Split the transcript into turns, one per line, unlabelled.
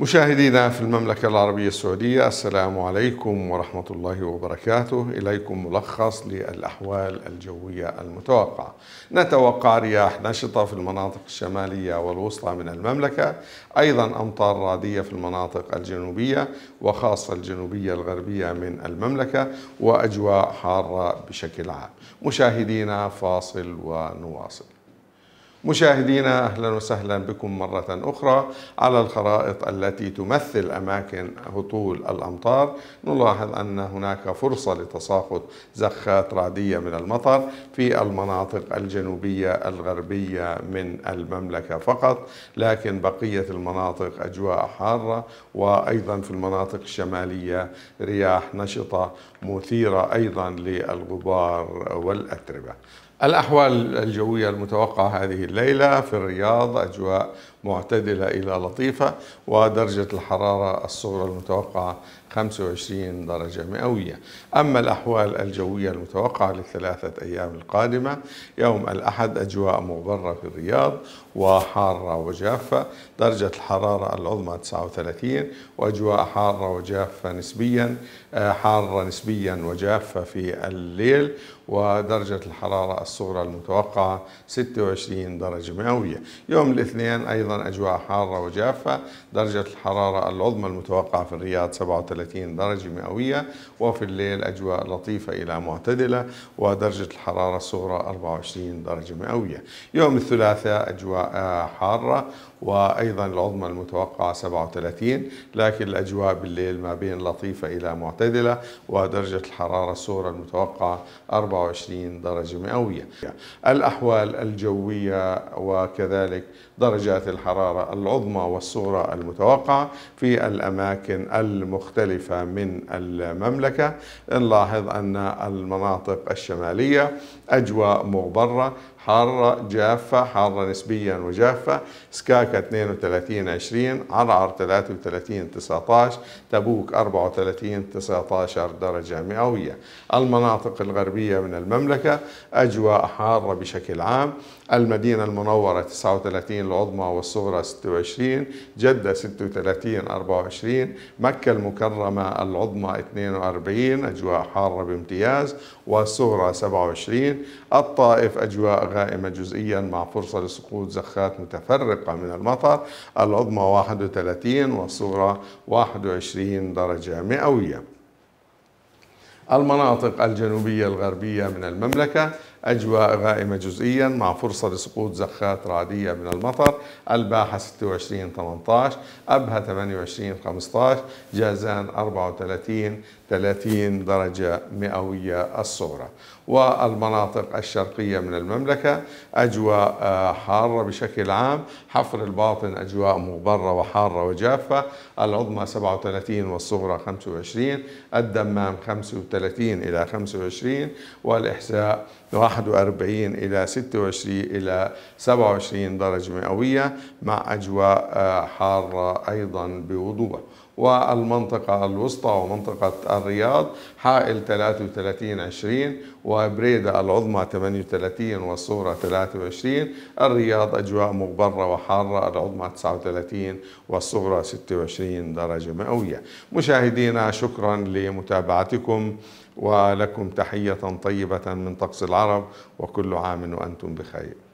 مشاهدينا في المملكة العربية السعودية السلام عليكم ورحمة الله وبركاته إليكم ملخص للأحوال الجوية المتوقعة نتوقع رياح نشطة في المناطق الشمالية والوسطى من المملكة أيضا أمطار رادية في المناطق الجنوبية وخاصة الجنوبية الغربية من المملكة وأجواء حارة بشكل عام مشاهدينا فاصل ونواصل مشاهدينا اهلا وسهلا بكم مره اخرى على الخرائط التي تمثل اماكن هطول الامطار نلاحظ ان هناك فرصه لتساقط زخات رعديه من المطر في المناطق الجنوبيه الغربيه من المملكه فقط لكن بقيه المناطق اجواء حاره وايضا في المناطق الشماليه رياح نشطه مثيره ايضا للغبار والاتربه الأحوال الجوية المتوقعة هذه الليلة في الرياض أجواء معتدلة إلى لطيفة ودرجة الحرارة الصغرى المتوقعة 25 درجة مئوية أما الأحوال الجوية المتوقعة للثلاثة أيام القادمة يوم الأحد أجواء مغبرة في الرياض وحارة وجافة درجة الحرارة العظمى 39 وأجواء حارة وجافة نسبيا آه، حارة نسبيا وجافة في الليل ودرجة الحرارة الصغرى المتوقعة 26 درجة مئوية يوم الاثنين أيضا أيضا أجواء حارة وجافة درجة الحرارة العظمى المتوقعة في الرياض 37 درجة مئوية وفي الليل أجواء لطيفة إلى معتدلة ودرجة الحرارة الصغرى 24 درجة مئوية يوم الثلاثاء أجواء آه، حارة وأيضا العظمى المتوقعة 37 لكن الأجواء بالليل ما بين لطيفة إلى معتدلة ودرجة الحرارة الصغرى المتوقعة 24 درجة مئوية الأحوال الجوية وكذلك درجات الحرارة العظمى والصغرى المتوقعة في الأماكن المختلفة من المملكة نلاحظ أن المناطق الشمالية أجواء مغبرة حارة جافة حارة نسبيا وجافة سكاكا 32 20 عرعر 33 19 تبوك 34 19 درجة مئوية المناطق الغربية من المملكة أجواء حارة بشكل عام المدينة المنورة 39 العظمى الصغرى 26 جدة 36 24 مكة المكرمة العظمى 42 أجواء حارة بامتياز والصغرى 27 الطائف أجواء غائمة جزئيا مع فرصة لسقوط زخات متفرقة من المطر العظمى 31 والصغرى 21 درجة مئوية المناطق الجنوبية الغربية من المملكة أجواء غائمة جزئيا مع فرصة لسقوط زخات رعدية من المطر الباحة 26 18 أبها 28 15 جازان 34 30 درجة مئوية الصورة والمناطق الشرقية من المملكة أجواء آه، حارة بشكل عام حفر الباطن أجواء مغبرة وحارة وجافة العظمى 37 والصغرى 25 الدمام 35 إلى 25 والإحساء 41 إلى 26 إلى 27 درجة مئوية مع أجواء آه، حارة أيضا بوضوح والمنطقة الوسطى ومنطقة الرياض حائل 33 20 وبريدة العظمى 38 والصورة 23 الرياض أجواء مغبرة وحارة العظمى 39 والصغرى 26 درجة مئوية مشاهدينا شكرا لمتابعتكم ولكم تحية طيبة من طقس العرب وكل عام وأنتم بخير